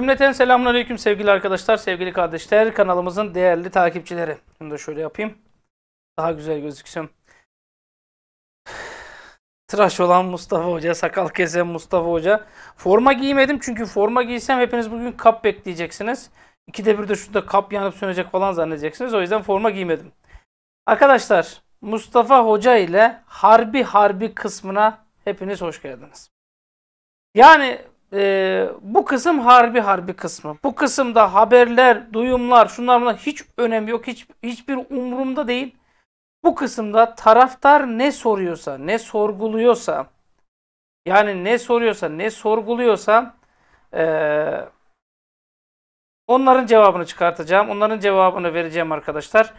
Cümleten selamun sevgili arkadaşlar, sevgili kardeşler, kanalımızın değerli takipçileri. Şunu da şöyle yapayım. Daha güzel gözüksün. Tıraş olan Mustafa Hoca, sakal kesen Mustafa Hoca. Forma giymedim çünkü forma giysem hepiniz bugün kap bekleyeceksiniz. İkide bir de şurada kap yanıp sönecek falan zannedeceksiniz. O yüzden forma giymedim. Arkadaşlar Mustafa Hoca ile harbi harbi kısmına hepiniz hoş geldiniz. Yani e, bu kısım harbi harbi kısmı. Bu kısımda haberler, duyumlar, şunlar bunlar hiç önemi yok. Hiç, hiçbir umurumda değil. Bu kısımda taraftar ne soruyorsa, ne sorguluyorsa, yani ne soruyorsa, ne sorguluyorsa e, onların cevabını çıkartacağım. Onların cevabını vereceğim arkadaşlar.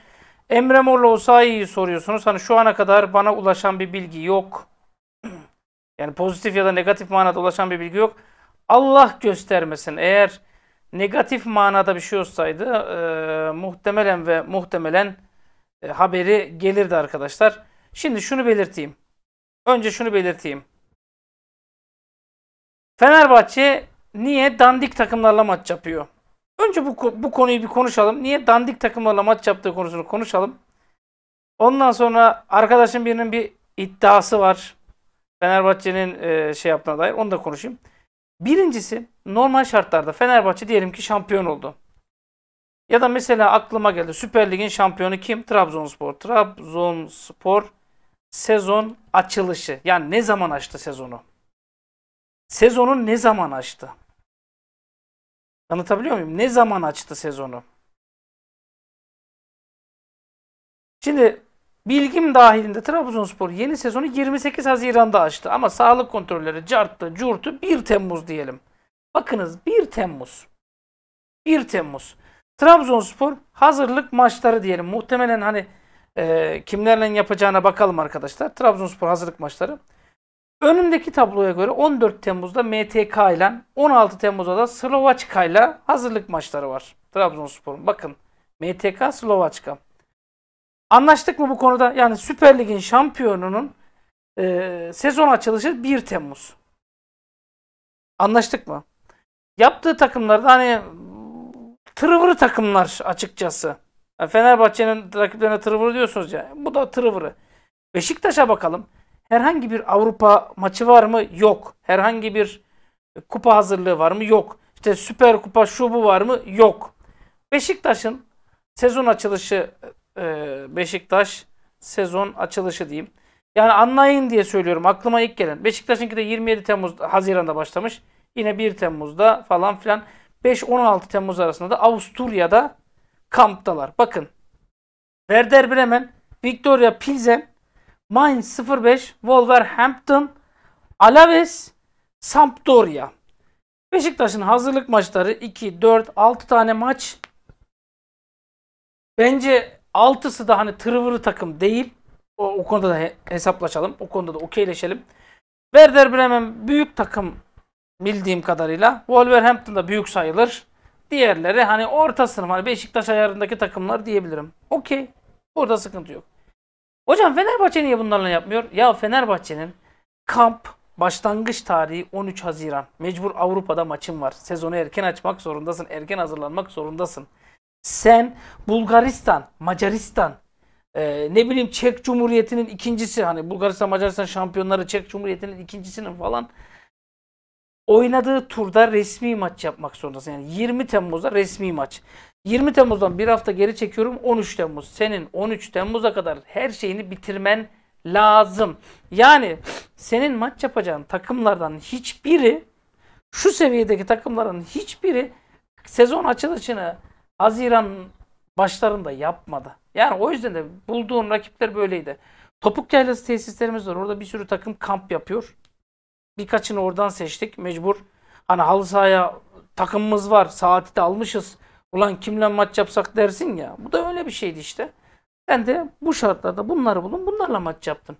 Emre Morlu Osayi'yi soruyorsunuz. Hani şu ana kadar bana ulaşan bir bilgi yok. Yani pozitif ya da negatif manada ulaşan bir bilgi yok. Allah göstermesin eğer negatif manada bir şey olsaydı e, muhtemelen ve muhtemelen e, haberi gelirdi arkadaşlar. Şimdi şunu belirteyim. Önce şunu belirteyim. Fenerbahçe niye dandik takımlarla maç yapıyor? Önce bu, bu konuyu bir konuşalım. Niye dandik takımlarla maç yaptığı konusunu konuşalım. Ondan sonra arkadaşın birinin bir iddiası var. Fenerbahçe'nin e, şey yaptığına dair. Onu da konuşayım. Birincisi normal şartlarda Fenerbahçe diyelim ki şampiyon oldu. Ya da mesela aklıma geldi Süper Lig'in şampiyonu kim? Trabzonspor. Trabzonspor sezon açılışı. Yani ne zaman açtı sezonu? Sezonu ne zaman açtı? Anlatabiliyor muyum? Ne zaman açtı sezonu? Şimdi Bilgim dahilinde Trabzonspor yeni sezonu 28 Haziran'da açtı. Ama sağlık kontrolleri carttı, curtu 1 Temmuz diyelim. Bakınız 1 Temmuz. 1 Temmuz. Trabzonspor hazırlık maçları diyelim. Muhtemelen hani e, kimlerle yapacağına bakalım arkadaşlar. Trabzonspor hazırlık maçları. Önündeki tabloya göre 14 Temmuz'da MTK ile 16 Temmuz'da da Slovaçka ile hazırlık maçları var. Trabzonspor'un bakın MTK Slovaçka. Anlaştık mı bu konuda? Yani Süper Lig'in şampiyonunun e, sezon açılışı 1 Temmuz. Anlaştık mı? Yaptığı takımlarda hani tırıvırı takımlar açıkçası. Yani Fenerbahçe'nin rakiplerine tırıvırı diyorsunuz ya. Bu da tırıvırı. Beşiktaş'a bakalım. Herhangi bir Avrupa maçı var mı? Yok. Herhangi bir kupa hazırlığı var mı? Yok. İşte Süper Kupa şubu var mı? Yok. Beşiktaş'ın sezon açılışı e, Beşiktaş sezon açılışı diyeyim. Yani anlayın diye söylüyorum aklıma ilk gelen. Beşiktaş'ınki de 27 Temmuz Haziran'da başlamış. Yine 1 Temmuz'da falan filan 5-16 Temmuz arasında da Avusturya'da kamptalar. Bakın Werder Bremen, Victoria Pilsen, Mainz 05, Wolverhampton, Alaves, Sampdoria. Beşiktaş'ın hazırlık maçları 2, 4, 6 tane maç. Bence Altısı da hani tırvırı takım değil. O, o konuda da he, hesaplaşalım. O konuda da okeyleşelim. Werder Bremen büyük takım bildiğim kadarıyla. Wolverhampton da büyük sayılır. Diğerleri hani orta sınıf hani Beşiktaş ayarındaki takımlar diyebilirim. Okey. Burada sıkıntı yok. Hocam Fenerbahçe niye bunlarla yapmıyor? Ya Fenerbahçe'nin kamp başlangıç tarihi 13 Haziran. Mecbur Avrupa'da maçın var. Sezonu erken açmak zorundasın. Erken hazırlanmak zorundasın sen Bulgaristan, Macaristan, e, ne bileyim Çek Cumhuriyeti'nin ikincisi hani Bulgaristan, Macaristan şampiyonları Çek Cumhuriyeti'nin ikincisinin falan oynadığı turda resmi maç yapmak zorundasın. Yani 20 Temmuz'da resmi maç. 20 Temmuz'dan bir hafta geri çekiyorum 13 Temmuz. Senin 13 Temmuz'a kadar her şeyini bitirmen lazım. Yani senin maç yapacağın takımlardan hiçbiri şu seviyedeki takımların hiçbiri sezon açılışını Haziran başlarında yapmadı. Yani o yüzden de bulduğun rakipler böyleydi. Topuk Yaylası tesislerimiz var. Orada bir sürü takım kamp yapıyor. Birkaçını oradan seçtik. Mecbur hani halı sahaya takımımız var. Saati de almışız. Ulan kimle maç yapsak dersin ya. Bu da öyle bir şeydi işte. Ben de bu şartlarda bunları bulun bunlarla maç yaptım.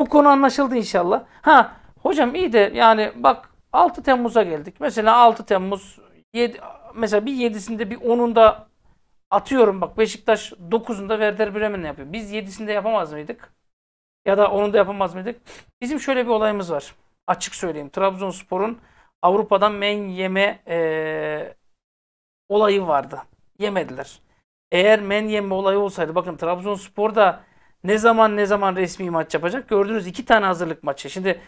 Bu konu anlaşıldı inşallah. Ha hocam iyi de yani bak 6 Temmuz'a geldik. Mesela 6 Temmuz 7 mesela bir 7'sinde bir 10'unda atıyorum bak Beşiktaş 9'unda Werder Bremen'le yapıyor. Biz 7'sinde yapamaz mıydık? Ya da 10'unda yapamaz mıydık? Bizim şöyle bir olayımız var. Açık söyleyeyim. Trabzonspor'un Avrupa'dan men yeme e, olayı vardı. Yemediler. Eğer men yeme olayı olsaydı bakın Trabzonspor da ne zaman ne zaman resmi maç yapacak? Gördünüz iki tane hazırlık maçı. Şimdi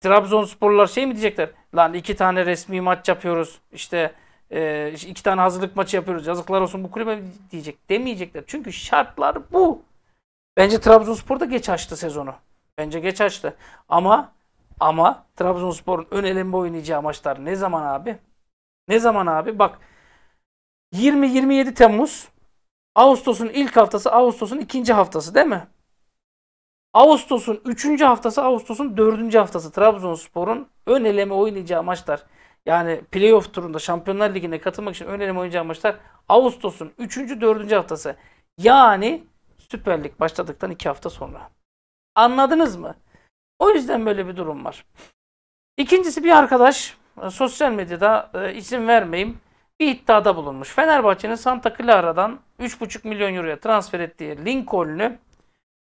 Trabzonsporlar şey mi diyecekler? Lan iki tane resmi maç yapıyoruz. İşte e, iki tane hazırlık maçı yapıyoruz. Yazıklar olsun bu kulübe diyecek demeyecekler. Çünkü şartlar bu. Bence Trabzonspor da geç açtı sezonu. Bence geç açtı. Ama ama Trabzonspor'un ön elemde oynayacağı maçlar ne zaman abi? Ne zaman abi? Bak 20-27 Temmuz Ağustos'un ilk haftası Ağustos'un ikinci haftası değil mi? Ağustos'un üçüncü haftası Ağustos'un dördüncü haftası Trabzonspor'un ön eleme oynayacağı maçlar. Yani playoff turunda Şampiyonlar Ligi'ne katılmak için önerim oynayacağı maçlar Ağustos'un 3. 4. haftası. Yani Süper Lig başladıktan 2 hafta sonra. Anladınız mı? O yüzden böyle bir durum var. İkincisi bir arkadaş e, sosyal medyada e, isim vermeyeyim bir iddiada bulunmuş. Fenerbahçe'nin Santa Clara'dan 3,5 milyon euroya transfer ettiği Lincoln'ü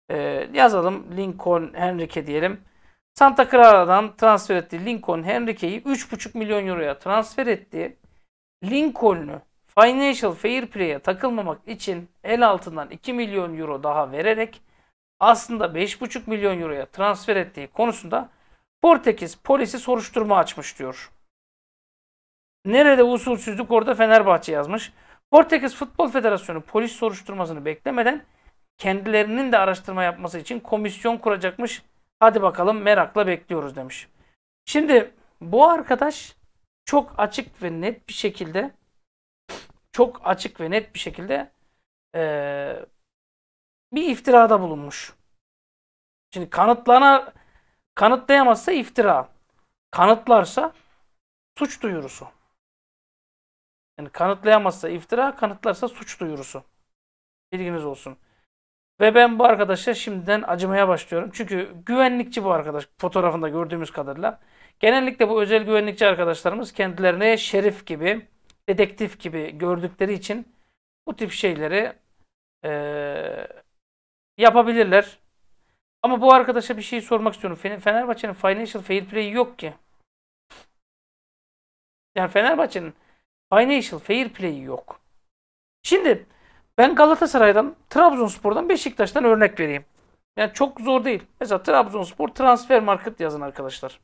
e, yazalım Lincoln Henrique diyelim. Santa Clara'dan transfer etti. Lincoln Henrique'yi 3,5 milyon euroya transfer etti. Lincoln'u Financial Fair Play'e takılmamak için el altından 2 milyon euro daha vererek aslında 5,5 milyon euroya transfer ettiği konusunda Portekiz polisi soruşturma açmış diyor. Nerede usulsüzlük orada Fenerbahçe yazmış. Portekiz Futbol Federasyonu polis soruşturmasını beklemeden kendilerinin de araştırma yapması için komisyon kuracakmış Hadi bakalım merakla bekliyoruz demiş. Şimdi bu arkadaş çok açık ve net bir şekilde çok açık ve net bir şekilde ee, bir iftirada bulunmuş. Şimdi kanıtlana kanıtlayamazsa iftira. Kanıtlarsa suç duyurusu. Yani kanıtlayamazsa iftira, kanıtlarsa suç duyurusu. Bilginiz olsun. Ve ben bu arkadaşa şimdiden acımaya başlıyorum. Çünkü güvenlikçi bu arkadaş fotoğrafında gördüğümüz kadarıyla. Genellikle bu özel güvenlikçi arkadaşlarımız kendilerini şerif gibi, dedektif gibi gördükleri için bu tip şeyleri e, yapabilirler. Ama bu arkadaşa bir şey sormak istiyorum. Fenerbahçe'nin financial fair play yok ki. Yani Fenerbahçe'nin financial fair play yok. Şimdi ben Galatasaray'dan, Trabzonspor'dan, Beşiktaş'tan örnek vereyim. Yani çok zor değil. Mesela Trabzonspor transfer market yazın arkadaşlar.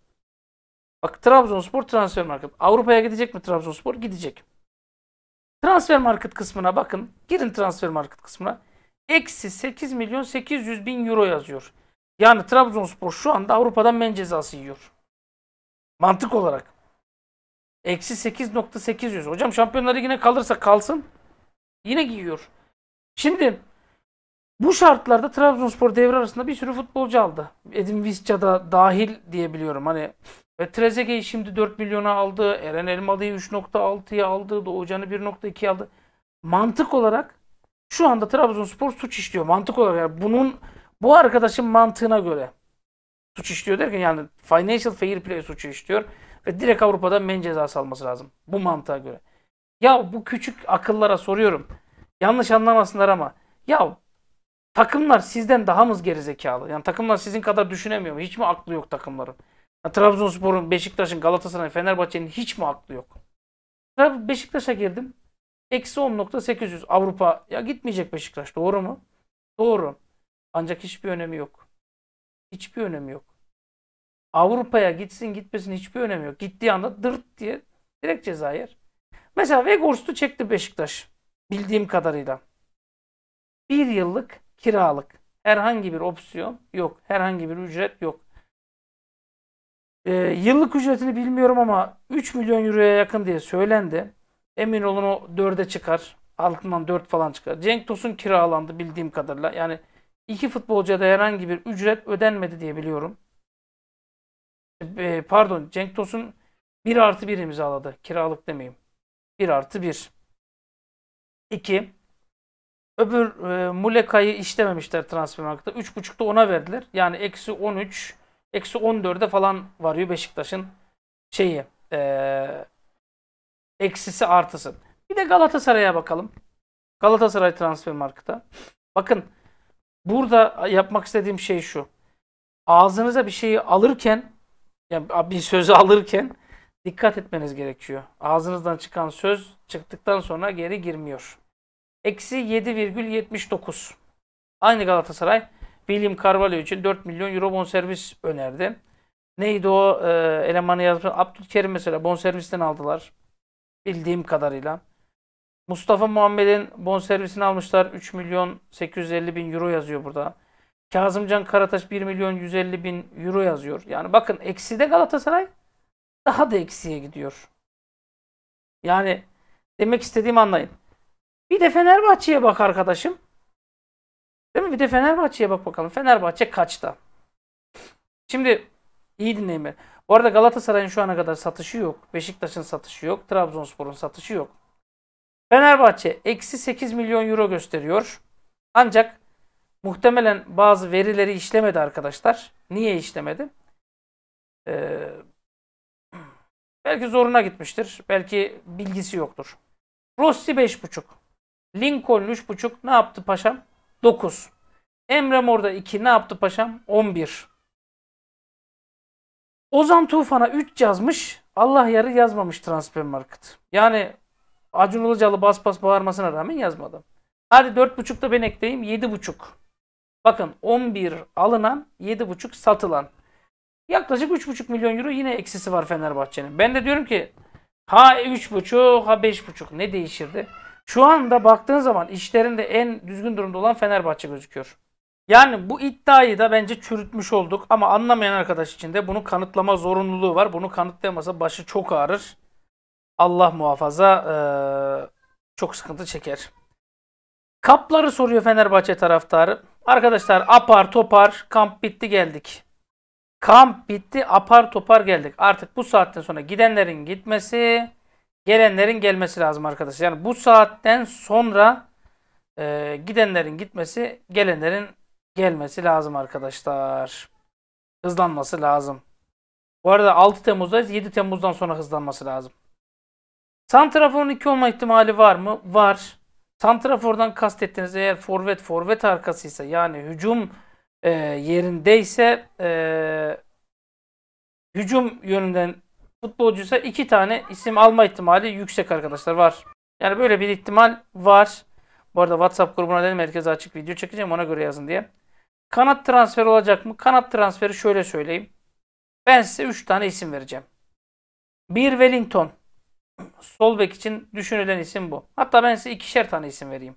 Bak Trabzonspor transfer market. Avrupa'ya gidecek mi Trabzonspor? Gidecek. Transfer market kısmına bakın. Girin transfer market kısmına. Eksi 8 milyon 800 bin euro yazıyor. Yani Trabzonspor şu anda Avrupa'dan men cezası yiyor. Mantık olarak. Eksi 8.800. Hocam Şampiyonlar Ligi'ne kalırsa kalsın. Yine giyiyor. Şimdi bu şartlarda Trabzonspor devre arasında bir sürü futbolcu aldı. Edin Visca da dahil diyebiliyorum. Hani ve Trezeguet'i şimdi 4 milyona aldı. Eren Elmalı'yı 3.6'ya aldı. Doğucan'ı 1.2 aldı. Mantık olarak şu anda Trabzonspor suç işliyor. Mantık olarak yani bunun bu arkadaşın mantığına göre suç işliyor derken yani financial fair play suçu işliyor ve direkt Avrupa'da men cezası alması lazım. Bu mantığa göre. Ya bu küçük akıllara soruyorum. Yanlış anlamasınlar ama ya takımlar sizden daha mı gerizekalı? Yani takımlar sizin kadar düşünemiyor mu? Hiç mi aklı yok takımların? Ya, Trabzonspor'un, Beşiktaş'ın, Galatasaray'ın, Fenerbahçe'nin hiç mi aklı yok? Beşiktaş'a girdim. Eksi 10.800 Avrupa. Ya gitmeyecek Beşiktaş doğru mu? Doğru. Ancak hiçbir önemi yok. Hiçbir önemi yok. Avrupa'ya gitsin gitmesin hiçbir önemi yok. Gittiği anda dırt diye direkt ceza yer. Mesela Vegors'tu çekti Beşiktaş. Bildiğim kadarıyla. Bir yıllık kiralık. Herhangi bir opsiyon yok. Herhangi bir ücret yok. Ee, yıllık ücretini bilmiyorum ama 3 milyon euroya yakın diye söylendi. Emin olun o 4'e çıkar. Altından 4 falan çıkar. Cenk Tosun kiralandı bildiğim kadarıyla. Yani iki futbolcuya da herhangi bir ücret ödenmedi diye biliyorum. Ee, pardon Cenk Tosun 1 artı 1 imzaladı. Kiralık demeyeyim. 1 artı 1. 2. Öbür e, Muleka'yı işlememişler transfer markta. 3.5'ta ona verdiler. Yani eksi 13, eksi 14'e falan varıyor Beşiktaş'ın şeyi. E, eksisi artısı. Bir de Galatasaray'a bakalım. Galatasaray transfer markta. Bakın burada yapmak istediğim şey şu. Ağzınıza bir şeyi alırken yani bir sözü alırken dikkat etmeniz gerekiyor. Ağzınızdan çıkan söz çıktıktan sonra geri girmiyor. Eksi 7,79. Aynı Galatasaray William Carvalho için 4 milyon euro bonservis önerdi. Neydi o e, elemanı yazmış? Abdülkerim mesela bonservisten aldılar. Bildiğim kadarıyla. Mustafa Muhammed'in bonservisini almışlar. 3 milyon 850 bin euro yazıyor burada. Kazımcan Karataş 1 milyon 150 bin euro yazıyor. Yani bakın eksi de Galatasaray daha da eksiye gidiyor. Yani Demek istediğimi anlayın. Bir de Fenerbahçe'ye bak arkadaşım. Değil mi? Bir de Fenerbahçe'ye bak bakalım. Fenerbahçe kaçta? Şimdi iyi dinleyin beni. Bu arada Galatasaray'ın şu ana kadar satışı yok. Beşiktaş'ın satışı yok. Trabzonspor'un satışı yok. Fenerbahçe eksi 8 milyon euro gösteriyor. Ancak muhtemelen bazı verileri işlemedi arkadaşlar. Niye işlemedi? Ee, belki zoruna gitmiştir. Belki bilgisi yoktur. Rossi 5.5. Lincoln 3.5 ne yaptı paşam? 9. Emre morda da 2 ne yaptı paşam? 11. Ozan Tufan'a 3 yazmış. Allah yarı yazmamış transfer market. Yani Acun Ilıcalı bas bas bağırmasına rağmen yazmadım. Hadi da ben ekleyeyim 7.5. Bakın 11 alınan 7.5 satılan. Yaklaşık 3.5 milyon euro yine eksisi var Fenerbahçe'nin. Ben de diyorum ki Ha 3.5 ha 5.5 ne değişirdi? Şu anda baktığın zaman işlerinde en düzgün durumda olan Fenerbahçe gözüküyor. Yani bu iddiayı da bence çürütmüş olduk ama anlamayan arkadaş için de bunu kanıtlama zorunluluğu var. Bunu kanıtlayamasa başı çok ağrır. Allah muhafaza ee, çok sıkıntı çeker. Kapları soruyor Fenerbahçe taraftarı. Arkadaşlar apar topar kamp bitti geldik. Kamp bitti apar topar geldik. Artık bu saatten sonra gidenlerin gitmesi, gelenlerin gelmesi lazım arkadaşlar. Yani bu saatten sonra e, gidenlerin gitmesi, gelenlerin gelmesi lazım arkadaşlar. Hızlanması lazım. Bu arada 6 Temmuz'dayız. 7 Temmuz'dan sonra hızlanması lazım. Santrafor'un 2 olma ihtimali var mı? Var. Santrafor'dan kastettiğiniz eğer forvet forvet arkasıysa yani hücum e, yerindeyse e, hücum yönünden futbolcuysa iki tane isim alma ihtimali yüksek arkadaşlar var. Yani böyle bir ihtimal var. Bu arada WhatsApp grubuna dedim herkese açık video çekeceğim ona göre yazın diye. Kanat transferi olacak mı? Kanat transferi şöyle söyleyeyim. Ben size 3 tane isim vereceğim. Bir Wellington. Sol bek için düşünülen isim bu. Hatta ben size ikişer tane isim vereyim.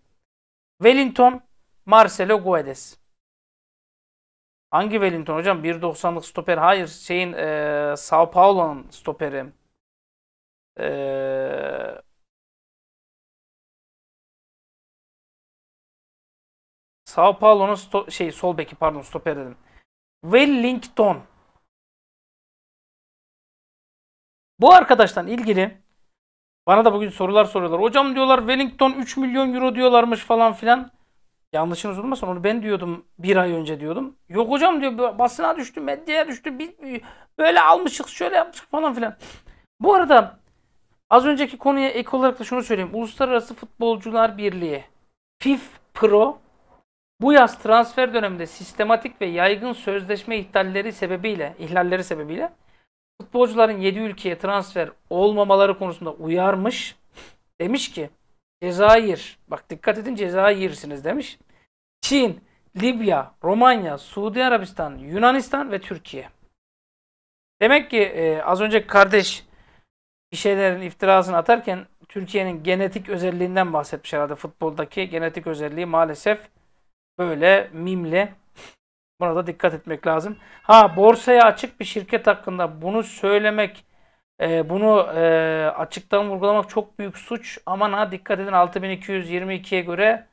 Wellington, Marcelo Guedes. Hangi Wellington hocam? 1.90'lık stoper. Hayır şeyin e, Sao Paulo'nun stoperi. E, Sao Paulo'nun sto- şey sol beki pardon stoper dedim. Wellington. Bu arkadaştan ilgili bana da bugün sorular soruyorlar. Hocam diyorlar Wellington 3 milyon euro diyorlarmış falan filan. Yanlışınız olmasın onu ben diyordum bir ay önce diyordum. Yok hocam diyor basına düştü, medyaya düştü. Biz böyle almışız, şöyle yapmışız falan filan. Bu arada az önceki konuya ek olarak da şunu söyleyeyim. Uluslararası Futbolcular Birliği FIF Pro bu yaz transfer döneminde sistematik ve yaygın sözleşme ihlalleri sebebiyle, ihlalleri sebebiyle futbolcuların 7 ülkeye transfer olmamaları konusunda uyarmış. Demiş ki Cezayir. Bak dikkat edin Cezayir'siniz demiş. Çin, Libya, Romanya, Suudi Arabistan, Yunanistan ve Türkiye. Demek ki e, az önce kardeş bir şeylerin iftirasını atarken Türkiye'nin genetik özelliğinden bahsetmiş herhalde. Futboldaki genetik özelliği maalesef böyle mimli. Buna da dikkat etmek lazım. Ha borsaya açık bir şirket hakkında bunu söylemek e, bunu e, açıktan vurgulamak çok büyük suç. ama ha dikkat edin 6222'ye göre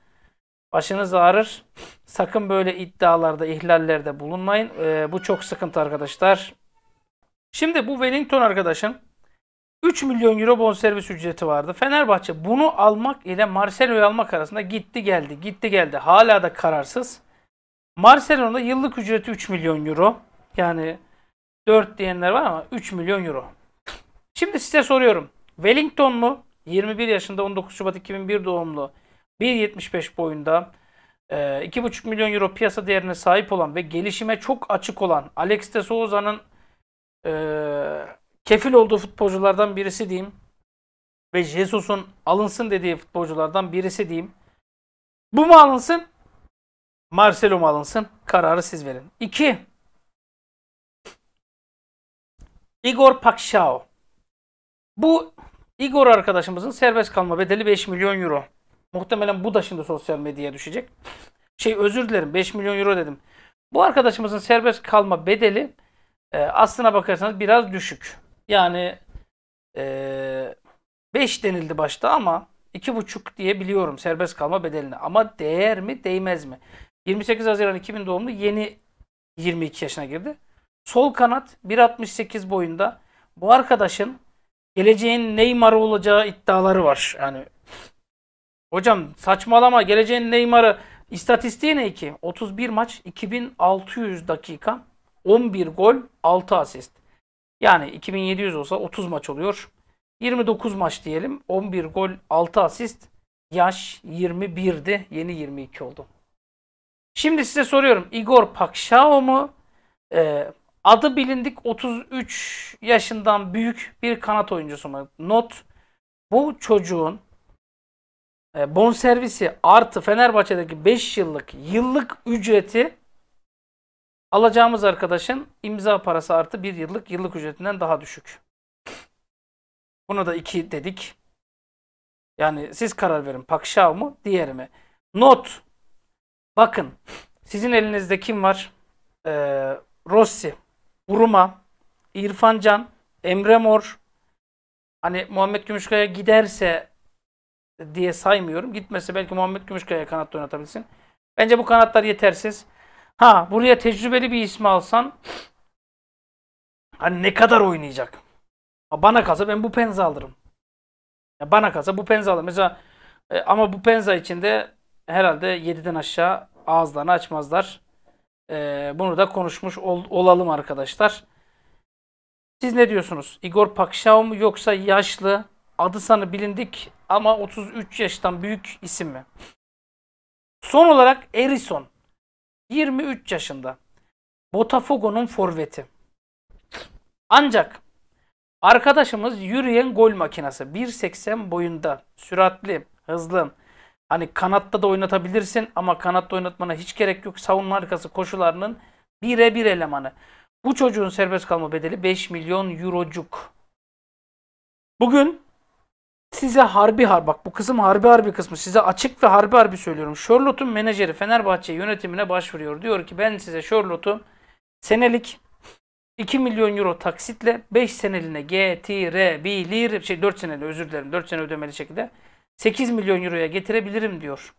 başınız ağrır. Sakın böyle iddialarda, ihlallerde bulunmayın. E, bu çok sıkıntı arkadaşlar. Şimdi bu Wellington arkadaşın 3 milyon euro bonservis ücreti vardı. Fenerbahçe bunu almak ile Marcelo'yu almak arasında gitti geldi, gitti geldi. Hala da kararsız. Marcelo'nun yıllık ücreti 3 milyon euro. Yani 4 diyenler var ama 3 milyon euro. Şimdi size soruyorum. Wellington mu? 21 yaşında 19 Şubat 2001 doğumlu 1.75 boyunda 2,5 e, milyon euro piyasa değerine sahip olan ve gelişime çok açık olan Alex de Souza'nın e, kefil olduğu futbolculardan birisi diyeyim ve Jesus'un alınsın dediği futbolculardan birisi diyeyim. Bu mu alınsın? Marcelo mu alınsın? Kararı siz verin. 2. Igor Pakşao. Bu Igor arkadaşımızın serbest kalma bedeli 5 milyon euro. Muhtemelen bu da şimdi sosyal medyaya düşecek. Şey özür dilerim 5 milyon euro dedim. Bu arkadaşımızın serbest kalma bedeli e, aslına bakarsanız biraz düşük. Yani 5 e, denildi başta ama 2,5 diye biliyorum serbest kalma bedelini. Ama değer mi değmez mi? 28 Haziran 2000 doğumlu yeni 22 yaşına girdi. Sol kanat 1.68 boyunda. Bu arkadaşın geleceğin Neymar'ı olacağı iddiaları var. Yani hocam saçmalama geleceğin Neymar'ı istatistiği ne ki? 31 maç, 2600 dakika, 11 gol, 6 asist. Yani 2700 olsa 30 maç oluyor. 29 maç diyelim. 11 gol, 6 asist. Yaş 21'di. Yeni 22 oldu. Şimdi size soruyorum. Igor Pakşao mu? E, Adı bilindik 33 yaşından büyük bir kanat oyuncusu mu? Not bu çocuğun e, bon servisi artı Fenerbahçe'deki 5 yıllık yıllık ücreti alacağımız arkadaşın imza parası artı 1 yıllık yıllık ücretinden daha düşük. Buna da 2 dedik. Yani siz karar verin. Pakşav mı diğer mi? Not. Bakın sizin elinizde kim var? Ee, Rossi. Buruma, İrfan Can, Emre Mor hani Muhammed Gümüşkaya giderse diye saymıyorum. Gitmese belki Muhammed Gümüşkaya kanatta oynatabilirsin. Bence bu kanatlar yetersiz. Ha buraya tecrübeli bir ismi alsan hani ne kadar oynayacak? bana kalsa ben bu penza alırım. bana kalsa bu penza alırım. Mesela e, ama bu penza içinde herhalde 7'den aşağı ağızlarını açmazlar. Ee, bunu da konuşmuş ol, olalım arkadaşlar. Siz ne diyorsunuz? Igor Pakşav mu yoksa yaşlı, adı sanı bilindik ama 33 yaştan büyük isim mi? Son olarak Erison. 23 yaşında. Botafogo'nun forveti. Ancak arkadaşımız yürüyen gol makinesi. 1.80 boyunda. Süratli, hızlı, Hani kanatta da oynatabilirsin ama kanatta oynatmana hiç gerek yok. Savunma arkası koşularının birebir elemanı. Bu çocuğun serbest kalma bedeli 5 milyon eurocuk. Bugün size harbi harbi bak bu kısım harbi harbi kısmı size açık ve harbi harbi söylüyorum. Charlotte'un menajeri Fenerbahçe yönetimine başvuruyor. Diyor ki ben size Charlotte'u senelik 2 milyon euro taksitle 5 seneliğine getirebilirim. Şey 4 seneli özür dilerim. 4 sene ödemeli şekilde 8 milyon euroya getirebilirim diyor.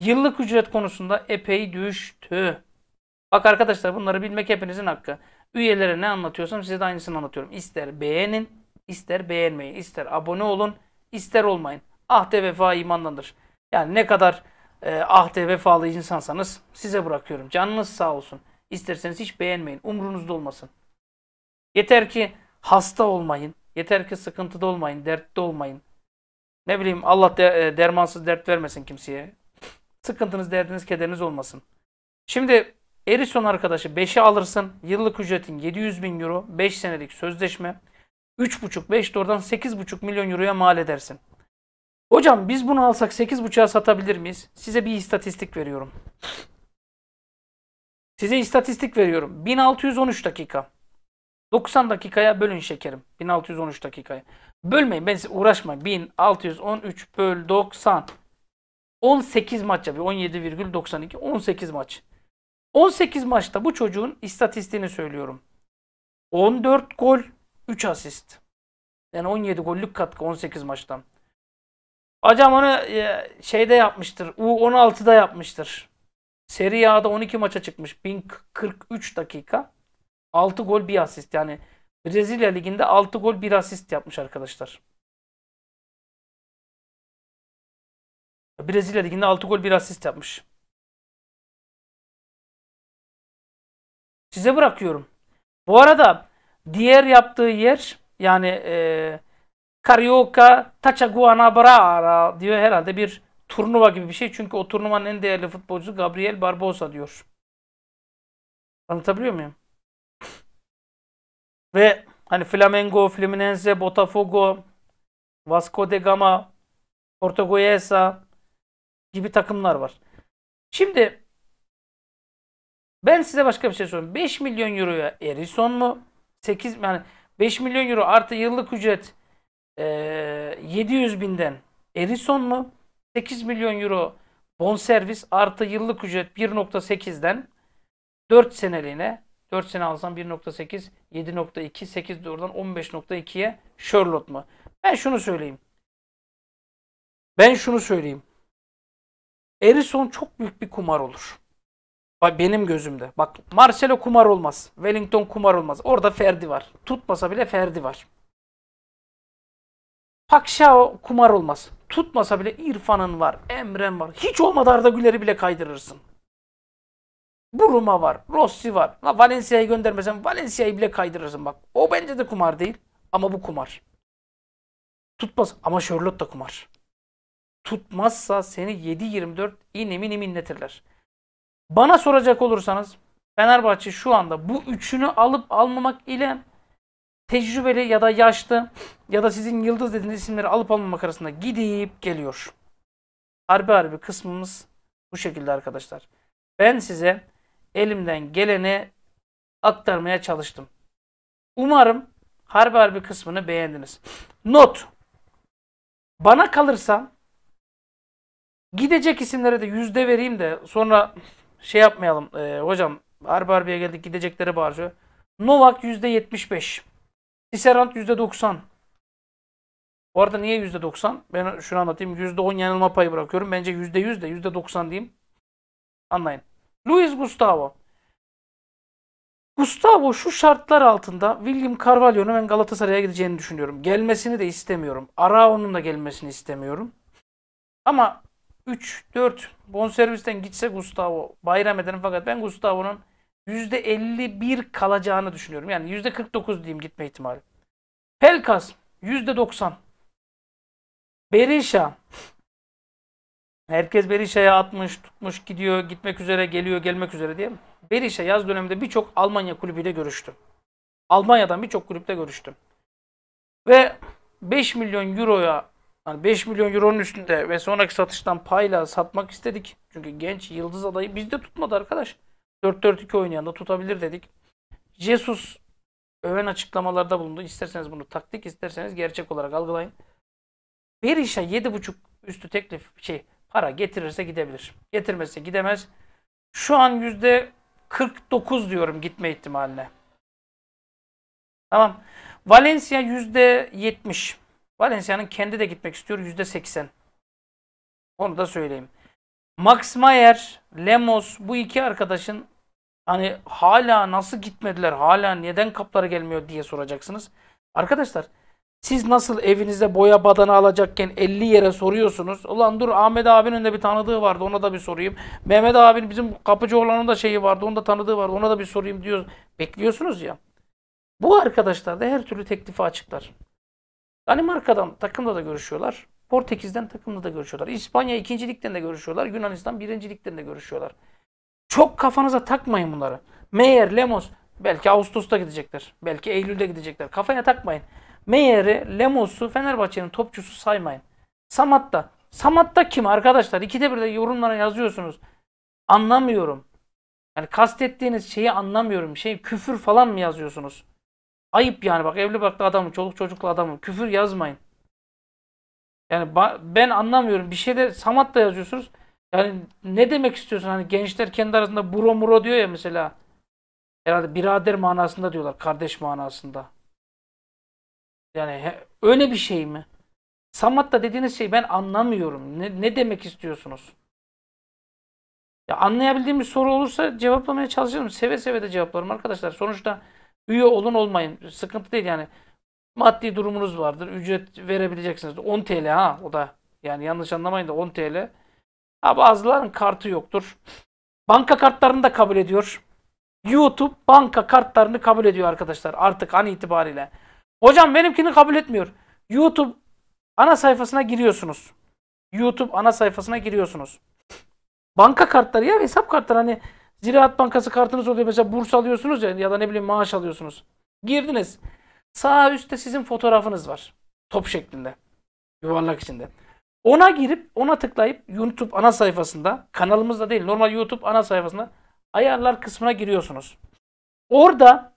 Yıllık ücret konusunda epey düştü. Bak arkadaşlar bunları bilmek hepinizin hakkı. Üyelere ne anlatıyorsam size de aynısını anlatıyorum. İster beğenin, ister beğenmeyin, ister abone olun, ister olmayın. Ahde vefa imandandır. Yani ne kadar e, ahde vefalı insansanız size bırakıyorum. Canınız sağ olsun. İsterseniz hiç beğenmeyin. Umrunuzda olmasın. Yeter ki hasta olmayın. Yeter ki sıkıntıda olmayın, dertte olmayın. Ne bileyim Allah de, e, dermansız dert vermesin kimseye. Sıkıntınız, derdiniz, kederiniz olmasın. Şimdi Erison arkadaşı 5'e alırsın. Yıllık ücretin 700 bin euro. 5 senelik sözleşme. 3,5, 5 doğrudan oradan 8,5 milyon euroya mal edersin. Hocam biz bunu alsak 8,5'a satabilir miyiz? Size bir istatistik veriyorum. Size istatistik veriyorum. 1613 dakika. 90 dakikaya bölün şekerim. 1613 dakikaya. Bölmeyin ben size uğraşmayın. 1613 böl 90. 18 maç yapıyor. 17,92 18 maç. 18 maçta bu çocuğun istatistiğini söylüyorum. 14 gol, 3 asist. Yani 17 gollük katkı 18 maçtan. Hocam onu e, şeyde yapmıştır. U16'da yapmıştır. Seri A'da 12 maça çıkmış. 1043 dakika. 6 gol, 1 asist. Yani Brezilya Ligi'nde 6 gol 1 asist yapmış arkadaşlar. Brezilya Ligi'nde 6 gol 1 asist yapmış. Size bırakıyorum. Bu arada diğer yaptığı yer yani e, Carioca Tachaguanabara diyor herhalde bir turnuva gibi bir şey. Çünkü o turnuvanın en değerli futbolcusu Gabriel Barbosa diyor. Anlatabiliyor muyum? Ve hani Flamengo, Fluminense, Botafogo, Vasco de Gama, Portuguesa gibi takımlar var. Şimdi ben size başka bir şey soruyorum. 5 milyon euroya Erison mu? 8 yani 5 milyon euro artı yıllık ücret e, 700 binden Erison mu? 8 milyon euro bonservis artı yıllık ücret 1.8'den 4 seneliğine 4 sene alsan 1.8, 7.2, 8 de oradan 15.2'ye Charlotte mu? Ben şunu söyleyeyim. Ben şunu söyleyeyim. Erison çok büyük bir kumar olur. Benim gözümde. Bak Marcelo kumar olmaz. Wellington kumar olmaz. Orada Ferdi var. Tutmasa bile Ferdi var. Pakşao kumar olmaz. Tutmasa bile İrfan'ın var. Emren var. Hiç olmadı Arda Güler'i bile kaydırırsın. Bu Roma var, Rossi var. Valencia'yı göndermesen Valencia'yı bile kaydırırsın bak. O bence de kumar değil ama bu kumar. Tutmaz ama Charlotte da kumar. Tutmazsa seni 7-24 inemin iminletirler. Bana soracak olursanız Fenerbahçe şu anda bu üçünü alıp almamak ile tecrübeli ya da yaşlı ya da sizin yıldız dediğiniz isimleri alıp almamak arasında gidip geliyor. Harbi harbi kısmımız bu şekilde arkadaşlar. Ben size elimden geleni aktarmaya çalıştım. Umarım harbi harbi kısmını beğendiniz. Not. Bana kalırsa gidecek isimlere de yüzde vereyim de sonra şey yapmayalım. E, hocam harbi harbiye geldik gidecekleri bağırıyor. Novak yüzde yetmiş beş. Tisserant yüzde doksan. Orada niye yüzde doksan? Ben şunu anlatayım. Yüzde on yanılma payı bırakıyorum. Bence yüzde yüz de yüzde doksan diyeyim. Anlayın. Luis Gustavo. Gustavo şu şartlar altında William Carvalho'nun ben Galatasaray'a gideceğini düşünüyorum. Gelmesini de istemiyorum. Arao'nun da gelmesini istemiyorum. Ama 3-4 bonservisten gitse Gustavo bayram ederim fakat ben Gustavo'nun %51 kalacağını düşünüyorum. Yani %49 diyeyim gitme ihtimali. Pelkas %90. Berisha Herkes Berişe'ye atmış, tutmuş, gidiyor, gitmek üzere, geliyor, gelmek üzere diye. Berisha yaz döneminde birçok Almanya kulübüyle görüştüm. Almanya'dan birçok kulüpte görüştüm Ve 5 milyon euroya, yani 5 milyon euronun üstünde ve sonraki satıştan payla satmak istedik. Çünkü genç yıldız adayı bizde tutmadı arkadaş. 4-4-2 oynayan da tutabilir dedik. Jesus öven açıklamalarda bulundu. İsterseniz bunu taktik, isterseniz gerçek olarak algılayın. Berisha 7.5 üstü teklif şey Para getirirse gidebilir. Getirmezse gidemez. Şu an yüzde 49 diyorum gitme ihtimaline. Tamam. Valencia yüzde 70. Valencia'nın kendi de gitmek istiyor yüzde 80. Onu da söyleyeyim. Max Mayer, Lemos bu iki arkadaşın hani hala nasıl gitmediler, hala neden kaplara gelmiyor diye soracaksınız. Arkadaşlar siz nasıl evinize boya badana alacakken 50 yere soruyorsunuz. Ulan dur Ahmet abinin de bir tanıdığı vardı ona da bir sorayım. Mehmet abinin bizim kapıcı olanın da şeyi vardı onun da tanıdığı vardı ona da bir sorayım diyor. Bekliyorsunuz ya. Bu arkadaşlar da her türlü teklifi açıklar. Danimarka'dan takımda da görüşüyorlar. Portekiz'den takımda da görüşüyorlar. İspanya ikincilikten de görüşüyorlar. Yunanistan birincilikten de görüşüyorlar. Çok kafanıza takmayın bunları. Meyer, Lemos belki Ağustos'ta gidecekler. Belki Eylül'de gidecekler. Kafaya takmayın. Meyer'i, Lemos'u, Fenerbahçe'nin topçusu saymayın. Samat'ta. Samat'ta kim arkadaşlar? İkide bir de yorumlara yazıyorsunuz. Anlamıyorum. Yani kastettiğiniz şeyi anlamıyorum. Şey küfür falan mı yazıyorsunuz? Ayıp yani bak evli barklı adamım, çoluk çocuklu adamım. Küfür yazmayın. Yani ben anlamıyorum. Bir şeyde Samat da yazıyorsunuz. Yani ne demek istiyorsun? Hani gençler kendi arasında bro muro diyor ya mesela. Herhalde birader manasında diyorlar. Kardeş manasında. Yani öyle bir şey mi? Samatta dediğiniz şey ben anlamıyorum. Ne, ne demek istiyorsunuz? Ya anlayabildiğim bir soru olursa cevaplamaya çalışırım. Seve seve de cevaplarım arkadaşlar. Sonuçta üye olun olmayın. Sıkıntı değil yani. Maddi durumunuz vardır. Ücret verebileceksiniz. 10 TL ha o da. Yani yanlış anlamayın da 10 TL. Ha bazıların kartı yoktur. Banka kartlarını da kabul ediyor. YouTube banka kartlarını kabul ediyor arkadaşlar artık an itibariyle. Hocam benimkini kabul etmiyor. YouTube ana sayfasına giriyorsunuz. YouTube ana sayfasına giriyorsunuz. Banka kartları ya hesap kartları hani Ziraat Bankası kartınız oluyor mesela burs alıyorsunuz ya ya da ne bileyim maaş alıyorsunuz. Girdiniz. Sağ üstte sizin fotoğrafınız var. Top şeklinde. Yuvarlak içinde. Ona girip ona tıklayıp YouTube ana sayfasında kanalımızda değil normal YouTube ana sayfasında ayarlar kısmına giriyorsunuz. Orada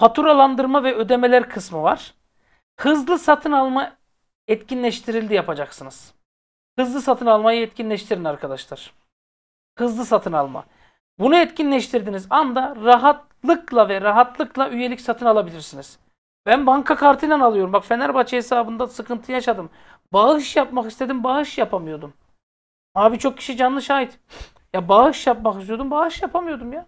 Faturalandırma ve ödemeler kısmı var. Hızlı satın alma etkinleştirildi yapacaksınız. Hızlı satın almayı etkinleştirin arkadaşlar. Hızlı satın alma. Bunu etkinleştirdiğiniz anda rahatlıkla ve rahatlıkla üyelik satın alabilirsiniz. Ben banka kartıyla alıyorum. Bak Fenerbahçe hesabında sıkıntı yaşadım. Bağış yapmak istedim, bağış yapamıyordum. Abi çok kişi canlı şahit. Ya bağış yapmak istiyordum, bağış yapamıyordum ya.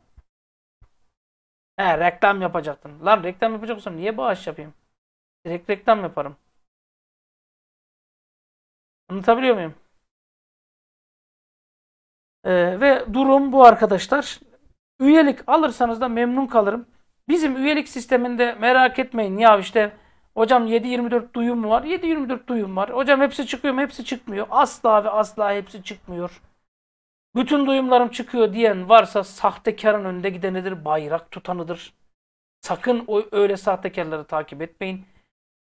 He reklam yapacaktın. Lan reklam yapacak olsam niye bağış yapayım? Direkt reklam yaparım. Anlatabiliyor muyum? Ee, ve durum bu arkadaşlar. Üyelik alırsanız da memnun kalırım. Bizim üyelik sisteminde merak etmeyin ya işte hocam 7-24 duyum var. 7-24 duyum var. Hocam hepsi çıkıyor mu? Hepsi çıkmıyor. Asla ve asla hepsi çıkmıyor. Bütün duyumlarım çıkıyor diyen varsa sahtekarın önde gidenidir, bayrak tutanıdır. Sakın o öyle sahtekarları takip etmeyin.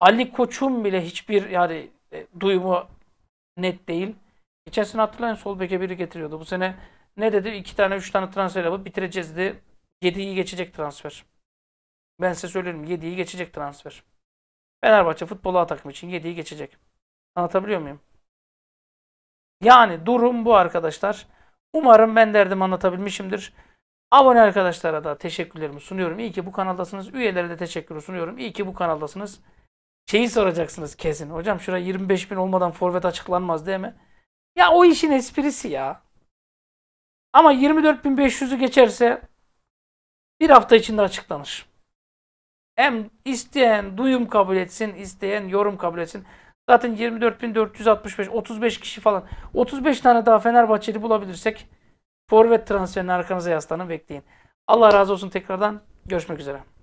Ali Koç'un bile hiçbir yani e, duyumu net değil. Geçen sene hatırlayın sol beke biri getiriyordu. Bu sene ne dedi? İki tane üç tane transfer yapıp bitireceğiz dedi. Yediği geçecek transfer. Ben size söylerim yediği geçecek transfer. Fenerbahçe futbola takım için yediği geçecek. Anlatabiliyor muyum? Yani durum bu arkadaşlar. Umarım ben derdimi anlatabilmişimdir. Abone arkadaşlara da teşekkürlerimi sunuyorum. İyi ki bu kanaldasınız. Üyelere de teşekkür sunuyorum. İyi ki bu kanaldasınız. Şeyi soracaksınız kesin. Hocam şuraya 25 bin olmadan forvet açıklanmaz değil mi? Ya o işin esprisi ya. Ama 24.500'ü geçerse bir hafta içinde açıklanır. Hem isteyen duyum kabul etsin, isteyen yorum kabul etsin. Zaten 24.465, 35 kişi falan. 35 tane daha Fenerbahçeli bulabilirsek forvet transferini arkanıza yaslanın bekleyin. Allah razı olsun tekrardan. Görüşmek üzere.